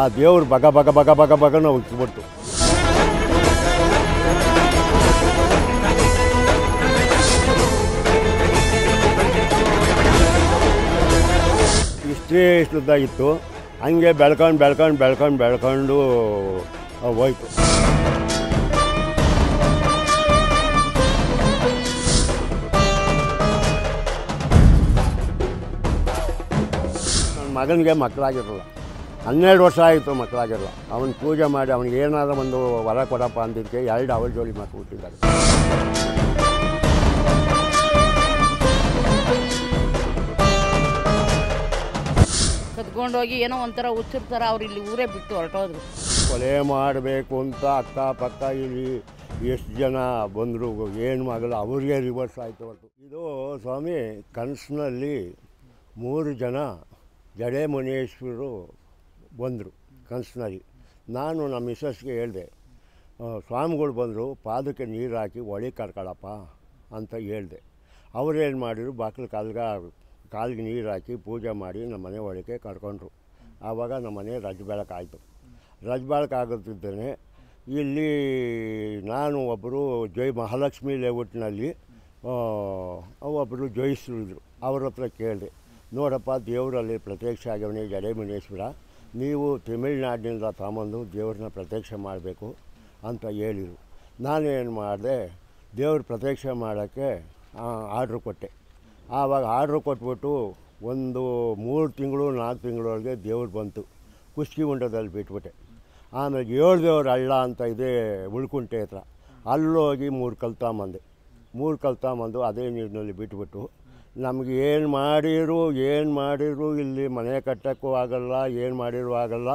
ಆ ದೇವ್ರು ಬಗ ಬಗ ಬಗ ಬಗ ಬಗನ ಹೋಗ್ಬಿಡ್ತು ಇಷ್ಟೇ ಇಷ್ಟದ್ದಾಗಿತ್ತು ಹಂಗೆ ಬೆಳ್ಕೊಂಡು ಬೆಳ್ಕೊಂಡು ಬೆಳ್ಕೊಂಡು ಬೆಳ್ಕೊಂಡು ಹೋಯ್ತು ನನ್ನ ಮಗನಿಗೆ ಮಕ್ಕಳಾಗಿರಲ್ಲ ಹನ್ನೆರಡು ವರ್ಷ ಆಯಿತು ಮಕ್ಕಳಾಗೆಲ್ಲ ಅವನು ಪೂಜೆ ಮಾಡಿ ಅವನಿಗೆ ಏನಾದರೂ ಒಂದು ವರ ಕೊಡಪ್ಪ ಅಂದಿದ್ದಕ್ಕೆ ಎರಡು ಅವಳ ಜೋಳಿ ಮಕ್ಕಳು ಹುಟ್ಟಿದ್ದಾರೆ ಕದ್ಕೊಂಡೋಗಿ ಏನೋ ಒಂಥರ ಹುಚ್ಚಿರ್ತಾರೆ ಅವ್ರು ಇಲ್ಲಿ ಊರೇ ಬಿಟ್ಟು ಹೊರಟೋದ್ರು ಕೊಲೆ ಮಾಡಬೇಕು ಅಂತ ಅಕ್ಕ ಪಕ್ಕ ಇಲ್ಲಿ ಎಷ್ಟು ಜನ ಬಂದರು ಏನು ಆಗಲ್ಲ ಅವ್ರಿಗೆ ರಿವರ್ಸ್ ಆಯಿತು ಹೊರಟು ಇದು ಸ್ವಾಮಿ ಕನಸಿನಲ್ಲಿ ಮೂರು ಜನ ಜಡೆ ಮುನೇಶ್ವರು ಬಂದರು ಕನಸಿನಲ್ಲಿ ನಾನು ನಮ್ಮ ಮಿಸ್ಸಸ್ಗೆ ಹೇಳಿದೆ ಸ್ವಾಮಿಗಳು ಬಂದರು ಪಾದಕ್ಕೆ ನೀರು ಹಾಕಿ ಹೊಳೆ ಕರ್ಕೊಳಪ್ಪ ಅಂತ ಹೇಳಿದೆ ಅವರೇನು ಮಾಡಿದ್ರು ಬಾಕಲು ಕಾಲ್ಗ ಕಾಲಿಗೆ ನೀರು ಹಾಕಿ ಪೂಜೆ ಮಾಡಿ ನಮ್ಮ ಮನೆ ಒಳಗೆ ಕರ್ಕೊಂಡ್ರು ಆವಾಗ ನಮ್ಮ ಮನೆ ರಜೆ ಬೆಳಕಾಯಿತು ರಜ ಬೆಳಕಾಗುತ್ತಿದ್ದೇನೆ ಇಲ್ಲಿ ನಾನು ಒಬ್ಬರು ಜೈ ಮಹಾಲಕ್ಷ್ಮಿ ಲೇಔಟ್ನಲ್ಲಿ ಒಬ್ಬರು ಜಯಿಸಿದ್ರು ಅವ್ರ ಹತ್ರ ಕೇಳಿದೆ ನೋಡಪ್ಪ ದೇವರಲ್ಲಿ ಪ್ರತ್ಯಕ್ಷ ಆಗವನೇ ಮುನೇಶ್ವರ ನೀವು ತಮಿಳ್ನಾಡಿನಿಂದ ತಗೊಂಬಂದು ದೇವ್ರನ್ನ ಪ್ರತ್ಯಕ್ಷ ಮಾಡಬೇಕು ಅಂತ ಹೇಳಿದರು ಏನು ಮಾಡಿದೆ ದೇವ್ರ ಪ್ರತ್ಯಕ್ಷ ಮಾಡೋಕ್ಕೆ ಆರ್ಡ್ರು ಕೊಟ್ಟೆ ಆವಾಗ ಆರ್ಡ್ರ್ ಕೊಟ್ಬಿಟ್ಟು ಒಂದು ಮೂರು ತಿಂಗಳು ನಾಲ್ಕು ತಿಂಗಳೊಳಗೆ ದೇವ್ರು ಬಂತು ಕುಷ್ಕಿ ಉಂಡದಲ್ಲಿ ಬಿಟ್ಬಿಟ್ಟೆ ಆಮೇಲೆ ಏಳು ದೇವ್ರ ಅಳ್ಳ ಅಂತ ಇದೆ ಉಳ್ಕುಂಟೆ ಹತ್ರ ಅಲ್ಲೋಗಿ ಮೂರು ಕಲ್ತಾ ಮಂದೆ ಮೂರು ಬಂದು ಅದೇ ನೀರಿನಲ್ಲಿ ಬಿಟ್ಬಿಟ್ಟು ನಮ್ಗೆ ಏನು ಮಾಡಿರು ಏನು ಮಾಡಿರು ಇಲ್ಲಿ ಮನೆ ಕಟ್ಟೋಕ್ಕೂ ಆಗಲ್ಲ ಏನು ಮಾಡಿರೋ ಆಗಲ್ಲ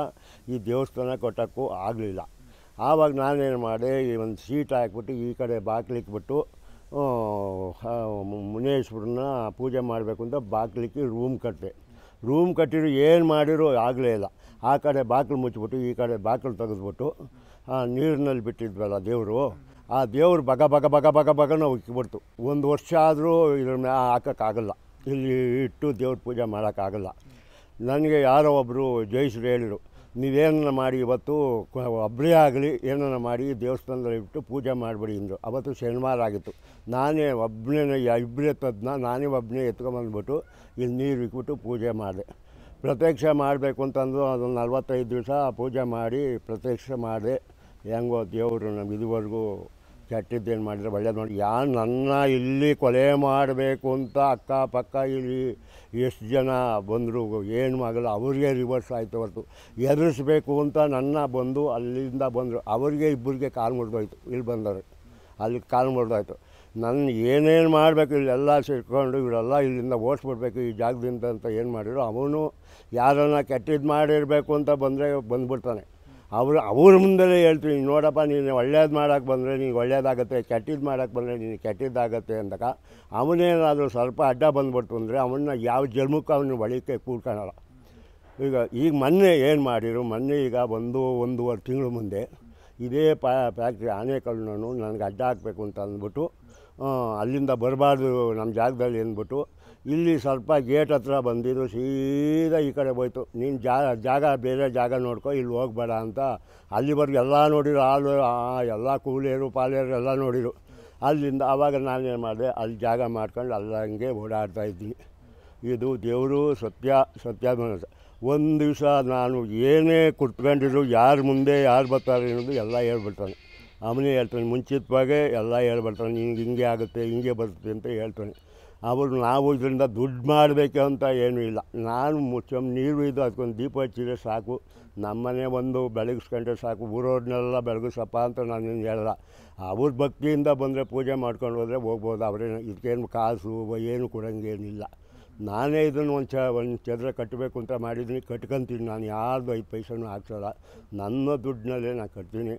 ಈ ದೇವಸ್ಥಾನ ಕೊಟ್ಟಕ್ಕೂ ಆಗಲಿಲ್ಲ ಆವಾಗ ನಾನೇನು ಮಾಡಿ ಈ ಒಂದು ಸೀಟ್ ಹಾಕ್ಬಿಟ್ಟು ಈ ಕಡೆ ಬಿಟ್ಟು ಮುನೇಶ್ವರನ್ನ ಪೂಜೆ ಮಾಡಬೇಕು ಅಂತ ಬಾಗ್ಲಿಕ್ಕೆ ರೂಮ್ ಕಟ್ಟಿದೆ ರೂಮ್ ಕಟ್ಟಿರೋ ಏನು ಮಾಡಿರೋ ಆಗಲೇ ಇಲ್ಲ ಆ ಕಡೆ ಬಾಗಿಲು ಮುಚ್ಚಿಬಿಟ್ಟು ಈ ಕಡೆ ಬಾಗಿಲು ತೆಗೆದ್ಬಿಟ್ಟು ನೀರಿನಲ್ಲಿ ಬಿಟ್ಟಿದ್ವಲ್ಲ ದೇವರು ಆ ದೇವ್ರು ಬಗ ಬಗ ಬಗ ಬಗ ಬಗನ ಉಕ್ಕಿಬಿಡ್ತು ಒಂದು ವರ್ಷ ಆದರೂ ಇದ್ರ ಹಾಕೋಕ್ಕಾಗಲ್ಲ ಇಲ್ಲಿ ಇಟ್ಟು ದೇವ್ರ ಪೂಜೆ ಮಾಡೋಕ್ಕಾಗಲ್ಲ ನನಗೆ ಯಾರೋ ಒಬ್ಬರು ಜಯಿಸ್ರು ಹೇಳಿದರು ನೀವೇನ ಮಾಡಿ ಇವತ್ತು ಒಬ್ಬರೇ ಆಗಲಿ ಏನನ್ನ ಮಾಡಿ ದೇವಸ್ಥಾನದಲ್ಲಿ ಇಟ್ಟು ಪೂಜೆ ಮಾಡಿಬಿಡಿ ಅಂದರು ಅವತ್ತು ಶನಿವಾರ ಆಗಿತ್ತು ನಾನೇ ಒಬ್ಬನೇ ಇಬ್ಬರೇ ತದ್ನ ನಾನೇ ಒಬ್ಬನೇ ಎತ್ಕೊಂಬಂದ್ಬಿಟ್ಟು ಇಲ್ಲಿ ನೀರು ಇಕ್ಬಿಟ್ಟು ಪೂಜೆ ಮಾಡಿದೆ ಪ್ರತ್ಯಕ್ಷ ಮಾಡಬೇಕು ಅಂತಂದು ಅದೊಂದು ನಲ್ವತ್ತೈದು ದಿವಸ ಪೂಜೆ ಮಾಡಿ ಪ್ರತ್ಯಕ್ಷ ಮಾಡಿದೆ ಹೆಂಗೋ ದೇವರು ನಮ್ಗೆ ಇದುವರೆಗೂ ಕೆಟ್ಟಿದ್ದೇನು ಮಾಡಿದರೆ ಒಳ್ಳೇದು ನೋಡಿ ಯಾ ನನ್ನ ಇಲ್ಲಿ ಕೊಲೆ ಮಾಡಬೇಕು ಅಂತ ಅಕ್ಕಪಕ್ಕ ಇಲ್ಲಿ ಎಷ್ಟು ಜನ ಬಂದರು ಏನು ಮಾಡಲ್ಲ ಅವ್ರಿಗೆ ರಿವರ್ಸ್ ಆಯಿತು ಹೊರತು ಎದುರಿಸ್ಬೇಕು ಅಂತ ನನ್ನ ಬಂದು ಅಲ್ಲಿಂದ ಬಂದರು ಅವರಿಗೆ ಇಬ್ಬರಿಗೆ ಕಾಲು ಮುರಿದೋಯ್ತು ಇಲ್ಲಿ ಬಂದವರು ಅಲ್ಲಿ ಕಾಲು ಮುರಿದೋಯ್ತು ನನ್ನ ಏನೇನು ಮಾಡಬೇಕು ಇಲ್ಲೆಲ್ಲ ಸಿಕ್ಕೊಂಡು ಇವರೆಲ್ಲ ಇಲ್ಲಿಂದ ಓಡಿಸ್ಬಿಡ್ಬೇಕು ಈ ಜಾಗದಿಂದ ಅಂತ ಏನು ಮಾಡಿದ್ರು ಅವನು ಯಾರನ್ನ ಕೆಟ್ಟಿದ್ದು ಮಾಡಿರಬೇಕು ಅಂತ ಬಂದರೆ ಬಂದುಬಿಡ್ತಾನೆ ಅವರು ಅವ್ರ ಮುಂದೆ ಹೇಳ್ತೀನಿ ನೋಡಪ್ಪ ನೀನು ಒಳ್ಳೇದು ಮಾಡೋಕ್ಕೆ ಬಂದರೆ ನೀನು ಒಳ್ಳೇದಾಗುತ್ತೆ ಕೆಟ್ಟಿದ್ದು ಮಾಡೋಕ್ಕೆ ಬಂದರೆ ನೀನು ಕೆಟ್ಟಿದ್ದಾಗುತ್ತೆ ಅಂದಾಗ ಅವನೇನಾದರೂ ಸ್ವಲ್ಪ ಅಡ್ಡ ಬಂದ್ಬಿಟ್ಟು ಅಂದರೆ ಅವನ್ನ ಯಾವ ಜನ್ಮಕ್ಕೂ ಅವನು ಒಳಿಕೆ ಕೂಡ್ಕೊಳ್ಳಲ್ಲ ಈಗ ಈಗ ಮೊನ್ನೆ ಏನು ಮಾಡಿರು ಮೊನ್ನೆ ಈಗ ಒಂದು ಒಂದೂವರೆ ತಿಂಗಳು ಮುಂದೆ ಇದೇ ಪ್ಯಾ ಫ್ಯಾಕ್ಟ್ರಿ ನಾನು ನನಗೆ ಅಡ್ಡ ಹಾಕಬೇಕು ಅಂತ ಅಂದ್ಬಿಟ್ಟು ಅಲ್ಲಿಂದ ಬರಬಾರ್ದು ನಮ್ಮ ಜಾಗದಲ್ಲಿ ಅಂದ್ಬಿಟ್ಟು ಇಲ್ಲಿ ಸ್ವಲ್ಪ ಗೇಟ್ ಹತ್ರ ಬಂದಿದ್ದು ಸೀದಾ ಈ ಕಡೆ ಹೋಯ್ತು ನೀನು ಜಾ ಜಾಗ ಬೇರೆ ಜಾಗ ನೋಡ್ಕೊ ಇಲ್ಲಿ ಹೋಗ್ಬೇಡ ಅಂತ ಅಲ್ಲಿವರೆಗೂ ಎಲ್ಲ ನೋಡಿರು ಹಾಲು ಎಲ್ಲ ಕೂಲಿಯರು ಪಾಲಿಯರು ಎಲ್ಲ ನೋಡಿರು ಅಲ್ಲಿಂದ ಆವಾಗ ನಾನೇನು ಮಾಡಿದೆ ಅಲ್ಲಿ ಜಾಗ ಮಾಡ್ಕೊಂಡು ಅಲ್ಲ ಹಂಗೆ ಇದ್ದೀನಿ ಇದು ದೇವರು ಸತ್ಯ ಸತ್ಯ ಒಂದು ದಿವಸ ನಾನು ಏನೇ ಕುಟ್ಕೊಂಡಿರು ಯಾರು ಮುಂದೆ ಯಾರು ಬರ್ತಾರೆ ಅನ್ನೋದು ಎಲ್ಲ ಹೇಳ್ಬಿಡ್ತಾನೆ ಅವನೇ ಹೇಳ್ತಾನೆ ಮುಂಚಿತವಾಗೆ ಎಲ್ಲ ಹೇಳ್ಬಿಡ್ತಾನೆ ಹಿಂಗೆ ಹಿಂಗೆ ಆಗುತ್ತೆ ಹಿಂಗೆ ಬರುತ್ತೆ ಅಂತ ಹೇಳ್ತಾನೆ ಅವರು ನಾವು ಇದರಿಂದ ದುಡ್ಡು ಮಾಡಬೇಕು ಅಂತ ಏನೂ ಇಲ್ಲ ನಾನು ಮುಚ್ಚಮ್ ನೀರು ಇದು ಅದಕ್ಕೊಂದು ದೀಪ ಹಚ್ಚಿದ್ರೆ ಸಾಕು ನಮ್ಮನೆ ಒಂದು ಬೆಳಗಿಸ್ಕೊಂಡ್ರೆ ಸಾಕು ಊರವ್ರನ್ನೆಲ್ಲ ಬೆಳಗಿಸಪ್ಪ ಅಂತ ನಾನು ಹೇಳಲ್ಲ ಅವ್ರ ಭಕ್ತಿಯಿಂದ ಬಂದರೆ ಪೂಜೆ ಮಾಡ್ಕೊಂಡು ಹೋದರೆ ಹೋಗ್ಬೋದು ಅವರೇನು ಇದಕ್ಕೇನು ಕಾಸು ಏನು ಕೊಡೋಂಗೇನಿಲ್ಲ ನಾನೇ ಇದನ್ನು ಒಂದು ಚ ಒಂದು ಚದರ ಕಟ್ಟಬೇಕು ಅಂತ ಮಾಡಿದ್ದೀನಿ ಕಟ್ಕೊಂತೀನಿ ನಾನು ಯಾರ್ದು ಐದು ಪೈಸೆನೂ ಹಾಕ್ಸೋಲ್ಲ ನನ್ನ ದುಡ್ಡಿನಲ್ಲೇ ನಾನು ಕಟ್ತೀನಿ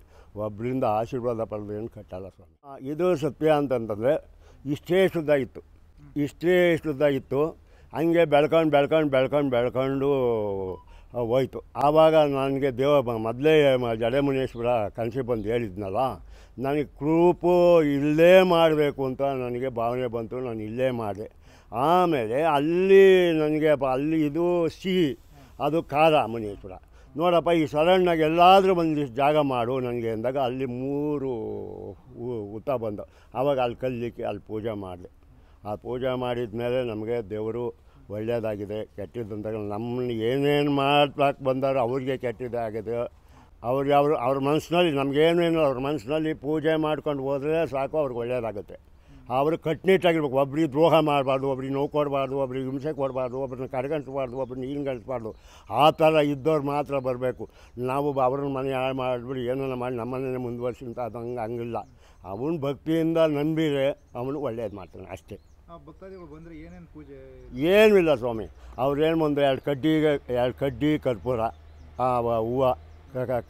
ಒಬ್ಬರಿಂದ ಆಶೀರ್ವಾದ ಪಡೆದು ಏನು ಕಟ್ಟಲ್ಲ ಸ್ವಾಮಿ ಇದು ಸತ್ಯ ಅಂತಂತಂದರೆ ಇಷ್ಟೇ ಶುದ್ಧ ಇತ್ತು ಇಷ್ಟೇ ಶುದ್ಧ ಇತ್ತು ಹಂಗೆ ಬೆಳ್ಕೊಂಡು ಬೆಳ್ಕೊಂಡು ಬೆಳ್ಕೊಂಡು ಬೆಳ್ಕೊಂಡು ಹೋಯ್ತು ಆವಾಗ ನನಗೆ ದೇವ ಮೊದಲೇ ಜಡೆಮುನೇಶ್ವರ ಕನಸಿ ಬಂದು ಹೇಳಿದ್ನಲ್ಲ ನನಗೆ ಕ್ರೂಪು ಇಲ್ಲೇ ಮಾಡಬೇಕು ಅಂತ ನನಗೆ ಭಾವನೆ ಬಂತು ನಾನು ಇಲ್ಲೇ ಮಾಡಿದೆ ಆಮೇಲೆ ಅಲ್ಲಿ ನನಗೆ ಅಲ್ಲಿ ಇದು ಸಿಹಿ ಅದು ಖಾರ ಕೂಡ ನೋಡಪ್ಪ ಈ ಸಡನ್ನಾಗಿ ಎಲ್ಲಾದರೂ ಬಂದು ಜಾಗ ಮಾಡು ನನಗೆ ಅಂದಾಗ ಅಲ್ಲಿ ಮೂರು ಊತ ಬಂದ ಆವಾಗ ಅಲ್ಲಿ ಕಲ್ಲಿಕ್ಕೆ ಅಲ್ಲಿ ಪೂಜೆ ಮಾಡಿದೆ ಆ ಪೂಜೆ ಮಾಡಿದ ಮೇಲೆ ನಮಗೆ ದೇವರು ಒಳ್ಳೆಯದಾಗಿದೆ ಅಂದಾಗ ನಮ್ಮ ಏನೇನು ಮಾಡ್ಲಾಕೆ ಬಂದಾರೋ ಅವ್ರಿಗೆ ಕೆಟ್ಟಿದ್ದೇ ಆಗಿದೆ ಅವ್ರಿಗೆ ಅವರು ಅವ್ರ ಮನಸ್ಸಿನಲ್ಲಿ ನಮಗೇನೇನು ಅವ್ರ ಮನಸ್ಸಿನಲ್ಲಿ ಪೂಜೆ ಮಾಡ್ಕೊಂಡು ಹೋದರೆ ಸಾಕು ಅವ್ರಿಗೆ ಒಳ್ಳೆಯದಾಗುತ್ತೆ ಅವರು ಕಟ್ನಿಟ್ಟಾಗಿರ್ಬೇಕು ಒಬ್ರಿಗೆ ದ್ರೋಹ ಮಾಡಬಾರ್ದು ಒಬ್ರಿಗೆ ನೋವು ಕೊಡಬಾರ್ದು ಒಬ್ರಿಗೆ ಹಿಂಸೆ ಕೊಡಬಾರ್ದು ಒಬ್ರನ್ನ ಕಡೆಗಣಿಸಬಾರ್ದು ಒಬ್ರನ್ನ ಗಳಿಸಬಾರ್ದು ಆ ಥರ ಇದ್ದವ್ರು ಮಾತ್ರ ಬರಬೇಕು ನಾವು ಅವ್ರನ್ನ ಮನೆ ಹಾಳು ಮಾಡಿಬಿಡಿ ಏನನ್ನ ಮಾಡಿ ನಮ್ಮನ್ನೇ ಅಂತ ಅದು ಹಂಗೆ ಹಂಗಿಲ್ಲ ಅವನ ಭಕ್ತಿಯಿಂದ ನಂಬಿದರೆ ಅವನು ಒಳ್ಳೇದು ಮಾಡ್ತಾನೆ ಅಷ್ಟೇ ಏನೂ ಇಲ್ಲ ಸ್ವಾಮಿ ಅವ್ರೇನು ಬಂದರೆ ಎರಡು ಕಡ್ಡಿಗೆ ಎರಡು ಕಡ್ಡಿ ಕರ್ಪೂರ ಹೂವು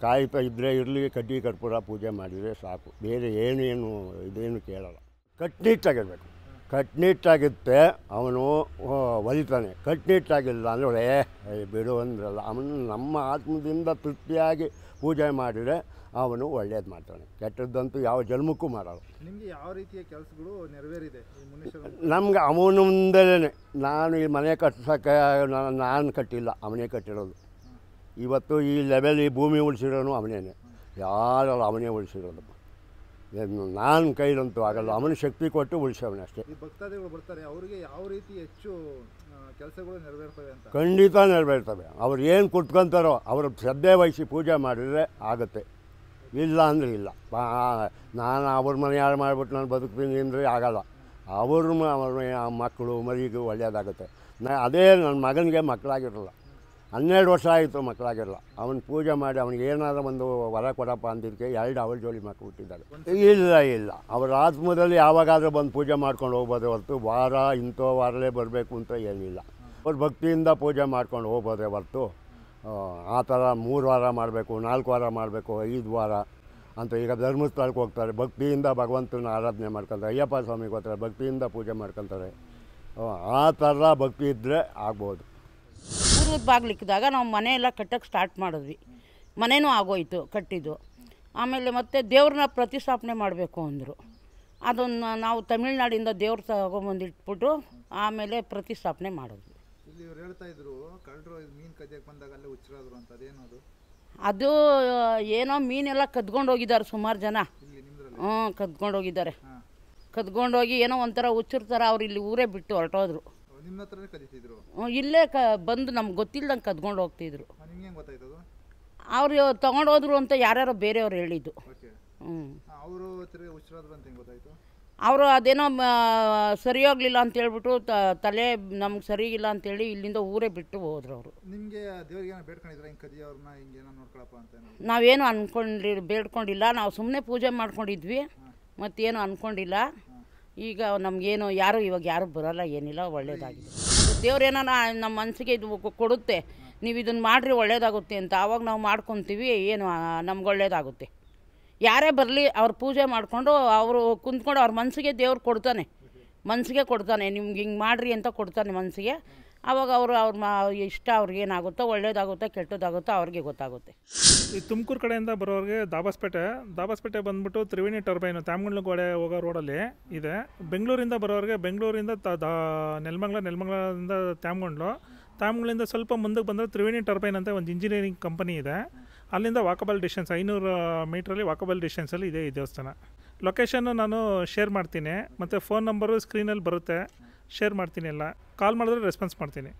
ಕಾಯಿ ಇದ್ದರೆ ಇರಲಿ ಕಡ್ಡಿ ಕರ್ಪೂರ ಪೂಜೆ ಮಾಡಿದರೆ ಸಾಕು ಬೇರೆ ಏನೇನು ಇದೇನು ಕೇಳಲ್ಲ ಕಟ್ನಿಟ್ಟಾಗಿರಬೇಕು ಕಟ್ನಿಟ್ಟಾಗಿತ್ತೆ ಅವನು ಒಲಿತಾನೆ ಕಟ್ನಿಟ್ಟಾಗಿಲ್ಲ ಅಂದರೆ ಬಿಡು ಅಂದ್ರಲ್ಲ ಅವನು ನಮ್ಮ ಆತ್ಮದಿಂದ ತೃಪ್ತಿಯಾಗಿ ಪೂಜೆ ಮಾಡಿದರೆ ಅವನು ಒಳ್ಳೇದು ಮಾಡ್ತಾನೆ ಕೆಟ್ಟದ್ದಂತೂ ಯಾವ ಜನ್ಮಕ್ಕೂ ಮಾಡಲ್ಲ ನಿಮಗೆ ಯಾವ ರೀತಿಯ ಕೆಲಸಗಳು ನೆರವೇರಿದೆ ನಮ್ಗೆ ಅವನು ನಾನು ಈ ಮನೆ ಕಟ್ಟಿಸೋಕೆ ನಾನು ಕಟ್ಟಿಲ್ಲ ಅವನೇ ಕಟ್ಟಿರೋದು ಇವತ್ತು ಈ ಲೆವೆಲ್ ಈ ಭೂಮಿ ಉಳಿಸಿರೋನು ಅವನೇನೆ ಯಾರಲ್ಲ ಅವನೇ ಉಳಿಸಿರೋದು ನಾನು ಕೈಲಂತೂ ಆಗಲ್ಲ ಅವನ ಶಕ್ತಿ ಕೊಟ್ಟು ಉಳಿಸವನ ಅಷ್ಟೇ ಭಕ್ತಾದಿಗಳು ಬರ್ತಾರೆ ಅವರಿಗೆ ಯಾವ ರೀತಿ ಹೆಚ್ಚು ಕೆಲಸಗಳು ನೆರವೇರ್ತವೆ ಅಂತ ಖಂಡಿತ ನೆರವೇರ್ತವೆ ಅವ್ರು ಏನು ಕೊಟ್ಕೊತಾರೋ ಅವರು ಶ್ರದ್ಧೆ ವಹಿಸಿ ಪೂಜೆ ಮಾಡಿದರೆ ಆಗುತ್ತೆ ಇಲ್ಲ ಅಂದರೆ ಇಲ್ಲ ನಾನು ಅವ್ರ ಮನೆ ಯಾರು ಮಾಡಿಬಿಟ್ಟು ನಾನು ಬದುಕ್ತೀನಿ ಅಂದರೆ ಆಗಲ್ಲ ಅವ್ರ ಮಕ್ಕಳು ಮರಿಗೂ ಒಳ್ಳೆಯದಾಗುತ್ತೆ ನಾ ಅದೇ ನನ್ನ ಮಗನಿಗೆ ಮಕ್ಕಳಾಗಿರಲ್ಲ ಹನ್ನೆರಡು ವರ್ಷ ಆಯಿತು ಮಕ್ಕಳಾಗೆಲ್ಲ ಅವನು ಪೂಜೆ ಮಾಡಿ ಅವನಿಗೆ ಏನಾದರೂ ಒಂದು ವರ ಕೊಡಪ್ಪ ಅಂದಿದ್ದಕ್ಕೆ ಎರಡು ಅವಳ ಜೋಳಿ ಮಕ್ಕಳು ಹುಟ್ಟಿದ್ದಾರೆ ಇಲ್ಲ ಇಲ್ಲ ಅವರ ಆತ್ಮದಲ್ಲಿ ಯಾವಾಗಾದರೂ ಬಂದು ಪೂಜೆ ಮಾಡ್ಕೊಂಡು ಹೋಗ್ಬೋದೇ ಹೊರತು ವಾರ ಇಂಥೋ ವಾರಲೇ ಬರಬೇಕು ಅಂತ ಏನಿಲ್ಲ ಅವ್ರು ಭಕ್ತಿಯಿಂದ ಪೂಜೆ ಮಾಡ್ಕೊಂಡು ಹೋಗ್ಬೋದೇ ಹೊರತು ಆ ಥರ ಮೂರು ವಾರ ಮಾಡಬೇಕು ನಾಲ್ಕು ವಾರ ಮಾಡಬೇಕು ಐದು ವಾರ ಅಂತ ಈಗ ಧರ್ಮಸ್ಥಳಕ್ಕೆ ಹೋಗ್ತಾರೆ ಭಕ್ತಿಯಿಂದ ಭಗವಂತನ ಆರಾಧನೆ ಮಾಡ್ಕೊಳ್ತಾರೆ ಅಯ್ಯಪ್ಪ ಸ್ವಾಮಿಗೆ ಹೋಗ್ತಾರೆ ಭಕ್ತಿಯಿಂದ ಪೂಜೆ ಮಾಡ್ಕೊಳ್ತಾರೆ ಆ ಥರ ಭಕ್ತಿ ಇದ್ದರೆ ಆಗ್ಬೋದು ತೋಟದ ಬಾಗ್ಲಿಕ್ಕಿದಾಗ ನಾವು ಮನೆಯೆಲ್ಲ ಕಟ್ಟಕ್ಕೆ ಸ್ಟಾರ್ಟ್ ಮಾಡಿದ್ವಿ ಮನೆಯೂ ಆಗೋಯಿತು ಕಟ್ಟಿದ್ದು ಆಮೇಲೆ ಮತ್ತೆ ದೇವ್ರನ್ನ ಪ್ರತಿಷ್ಠಾಪನೆ ಮಾಡಬೇಕು ಅಂದರು ಅದನ್ನು ನಾವು ತಮಿಳ್ನಾಡಿಂದ ದೇವ್ರ ತಗೊಂಬಂದಿಟ್ಬಿಟ್ಟು ಇಟ್ಬಿಟ್ಟು ಆಮೇಲೆ ಪ್ರತಿಷ್ಠಾಪನೆ ಮಾಡಿದ್ವಿ ಅದು ಏನೋ ಮೀನೆಲ್ಲ ಕದ್ಕೊಂಡೋಗಿದ್ದಾರೆ ಸುಮಾರು ಜನ ಹ್ಞೂ ಕದ್ಕೊಂಡೋಗಿದ್ದಾರೆ ಹೋಗಿದ್ದಾರೆ ಕದ್ಕೊಂಡೋಗಿ ಏನೋ ಒಂಥರ ಹುಚ್ಚಿರ್ತಾರೆ ಅವ್ರು ಇಲ್ಲಿ ಊರೇ ಬಿಟ್ಟು ಹೊರಟೋದ್ರು ಇಲ್ಲೇ ಕ ಬಂದು ನಮ್ಗೆ ಗೊತ್ತಿಲ್ಲದಂಗೆ ಕದ್ಕೊಂಡು ಹೋಗ್ತಿದ್ರು ಅವರು ತಗೊಂಡು ಹೋದ್ರು ಅಂತ ಯಾರ್ಯಾರು ಬೇರೆಯವ್ರು ಹೇಳಿದ್ದು ಹ್ಞೂ ಅವರು ಅವರು ಅದೇನೋ ಸರಿ ಹೋಗ್ಲಿಲ್ಲ ಅಂತ ಹೇಳ್ಬಿಟ್ಟು ತಲೆ ನಮ್ಗೆ ಇಲ್ಲ ಅಂತೇಳಿ ಇಲ್ಲಿಂದ ಊರೇ ಬಿಟ್ಟು ಹೋದ್ರು ಅವರು ನಿಮಗೆ ನಾವೇನು ಅನ್ಕೊಂಡಿ ಬೇಡ್ಕೊಂಡಿಲ್ಲ ನಾವು ಸುಮ್ಮನೆ ಪೂಜೆ ಮಾಡ್ಕೊಂಡಿದ್ವಿ ಮತ್ತೇನು ಅಂದ್ಕೊಂಡಿಲ್ಲ ಈಗ ನಮಗೇನು ಯಾರು ಇವಾಗ ಯಾರು ಬರೋಲ್ಲ ಏನಿಲ್ಲ ಒಳ್ಳೇದಾಗಿದೆ ಏನಾರ ನಮ್ಮ ಮನಸ್ಸಿಗೆ ಇದು ಕೊಡುತ್ತೆ ನೀವು ಇದನ್ನು ಮಾಡಿರಿ ಒಳ್ಳೇದಾಗುತ್ತೆ ಅಂತ ಆವಾಗ ನಾವು ಮಾಡ್ಕೊತೀವಿ ಏನು ನಮ್ಗೆ ಒಳ್ಳೇದಾಗುತ್ತೆ ಯಾರೇ ಬರಲಿ ಅವ್ರು ಪೂಜೆ ಮಾಡಿಕೊಂಡು ಅವರು ಕುಂತ್ಕೊಂಡು ಅವ್ರ ಮನಸ್ಸಿಗೆ ದೇವ್ರು ಕೊಡ್ತಾನೆ ಮನಸ್ಸಿಗೆ ಕೊಡ್ತಾನೆ ನಿಮ್ಗೆ ಹಿಂಗೆ ಮಾಡಿರಿ ಅಂತ ಕೊಡ್ತಾನೆ ಮನಸ್ಸಿಗೆ ಆವಾಗ ಅವರು ಅವ್ರ ಇಷ್ಟ ಅವ್ರಿಗೇನಾಗುತ್ತೋ ಒಳ್ಳೇದಾಗುತ್ತೋ ಕೆಟ್ಟದಾಗುತ್ತೋ ಅವ್ರಿಗೆ ಗೊತ್ತಾಗುತ್ತೆ ಈ ತುಮಕೂರು ಕಡೆಯಿಂದ ಬರೋರಿಗೆ ದಾಬಾಸ್ಪೇಟೆ ದಾಬಾಸ್ಪೇಟೆ ಬಂದ್ಬಿಟ್ಟು ತ್ರಿವೇಣಿ ಟರ್ಬೈನು ಗೋಡೆ ಹೋಗೋ ರೋಡಲ್ಲಿ ಇದೆ ಬೆಂಗಳೂರಿಂದ ಬರೋರಿಗೆ ಬೆಂಗಳೂರಿಂದ ತ ದಾ ನೆಲಮಂಗ್ಲ ನೆಲಮಂಗ್ಲದಿಂದ ತ್ಯಾಮಗಂಡ್ಲು ತ್ಯಾಮಗಳಿಂದ ಸ್ವಲ್ಪ ಮುಂದಕ್ಕೆ ಬಂದರೆ ತ್ರಿವೇಣಿ ಟರ್ಬೈನ್ ಅಂತ ಒಂದು ಇಂಜಿನಿಯರಿಂಗ್ ಕಂಪನಿ ಇದೆ ಅಲ್ಲಿಂದ ವಾಕಬಲ್ ಡಿಸ್ಟೆನ್ಸ್ ಐನೂರು ಮೀಟ್ರಲ್ಲಿ ವಾಕಬಲ್ ಡಿಸ್ಟೆನ್ಸಲ್ಲಿ ಇದೆ ಈ ದೇವಸ್ಥಾನ ಲೊಕೇಶನ್ನು ನಾನು ಶೇರ್ ಮಾಡ್ತೀನಿ ಮತ್ತು ಫೋನ್ ನಂಬರು ಸ್ಕ್ರೀನಲ್ಲಿ ಬರುತ್ತೆ ಶೇರ್ ಮಾಡ್ತೀನಿ ಎಲ್ಲ ಕಾಲ್ ಮಾಡಿದ್ರೆ ರೆಸ್ಪಾನ್ಸ್ ಮಾಡ್ತೀನಿ